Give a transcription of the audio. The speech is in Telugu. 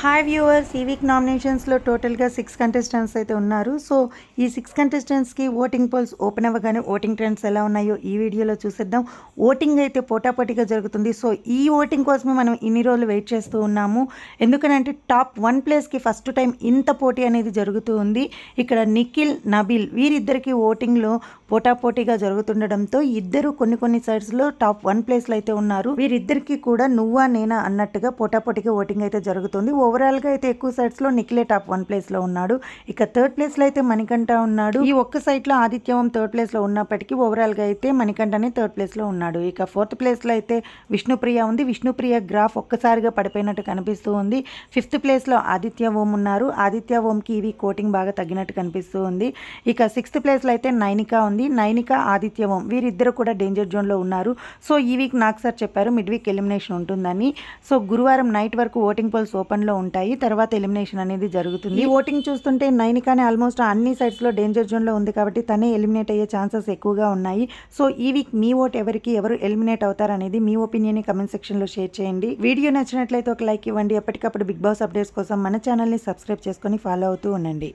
హాయ్ వ్యూవర్స్ ఈ వీక్ నామినేషన్స్లో టోటల్గా సిక్స్ కంటెస్టెంట్స్ అయితే ఉన్నారు సో ఈ సిక్స్ కంటెస్టెంట్స్కి ఓటింగ్ పోల్స్ ఓపెన్ అవ్వగానే ఓటింగ్ ట్రెండ్స్ ఎలా ఉన్నాయో ఈ వీడియోలో చూసేద్దాం ఓటింగ్ అయితే పోటాపోటీగా జరుగుతుంది సో ఈ ఓటింగ్ కోసమే మనం ఇన్ని రోజులు వెయిట్ చేస్తూ ఉన్నాము ఎందుకనంటే టాప్ వన్ ప్లేస్కి ఫస్ట్ టైం ఇంత పోటీ అనేది జరుగుతూ ఉంది ఇక్కడ నిఖిల్ నబిల్ వీరిద్దరికి ఓటింగ్లో పోటాపోటీగా జరుగుతుండడంతో ఇద్దరు కొన్ని కొన్ని సైడ్స్లో టాప్ వన్ ప్లేస్లో అయితే ఉన్నారు వీరిద్దరికీ కూడా నువ్వా నేనా అన్నట్టుగా పోటాపోటీగా ఓటింగ్ అయితే జరుగుతుంది ఓవరాల్గా అయితే ఎక్కువ సైట్స్లో నిఖిలే టాప్ వన్ ప్లేస్లో ఉన్నాడు ఇక థర్డ్ ప్లేస్లో అయితే మణికంఠ ఉన్నాడు ఈ ఒక్క సైట్లో ఆదిత్యవం థర్డ్ ప్లేస్లో ఉన్నప్పటికీ ఓవరాల్గా అయితే మణికంఠనే థర్డ్ ప్లేస్లో ఉన్నాడు ఇక ఫోర్త్ ప్లేస్లో అయితే విష్ణుప్రియ ఉంది విష్ణుప్రియ గ్రాఫ్ ఒక్కసారిగా పడిపోయినట్టు కనిపిస్తూ ఉంది ఫిఫ్త్ ప్లేస్లో ఆదిత్య ఓం ఉన్నారు ఆదిత్య ఓంకి ఇవి కోటింగ్ బాగా తగ్గినట్టు కనిపిస్తూ ఉంది ఇక సిక్స్త్ ప్లేస్లో అయితే నైనిక ఉంది నైనిక ఆదిత్య ఓం వీరిద్దరు కూడా డేంజర్ జోన్లో ఉన్నారు సో ఈ వీక్ నాకు సార్ చెప్పారు మిడ్ వీక్ ఎలిమినేషన్ ఉంటుందని సో గురువారం నైట్ వరకు ఓటింగ్ పోల్స్ ఓపెన్లో ఉంటాయి తర్వాత ఎలిమినేషన్ అనేది జరుగుతుంది ఈ ఓటింగ్ చూస్తుంటే నైనికానే ఆల్మోస్ట్ అన్ని సైడ్స్లో డేంజర్ జోన్లో ఉంది కాబట్టి తనే ఎలిమినేట్ అయ్యే ఛాన్సెస్ ఎక్కువగా ఉన్నాయి సో ఈ వీక్ మీ ఓట్ ఎవరికి ఎవరు ఎలిమినేట్ అవుతారు అనేది మీ ఒపీనియన్ కమెంట్ సెక్షన్లో షేర్ చేయండి వీడియో నచ్చినట్లయితే ఒక లైక్ ఇవ్వండి ఎప్పటికప్పుడు బిగ్ బాస్ అప్డేట్స్ కోసం మన ఛానల్ని సబ్స్క్రైబ్ చేసుకొని ఫాలో అవుతూ ఉండండి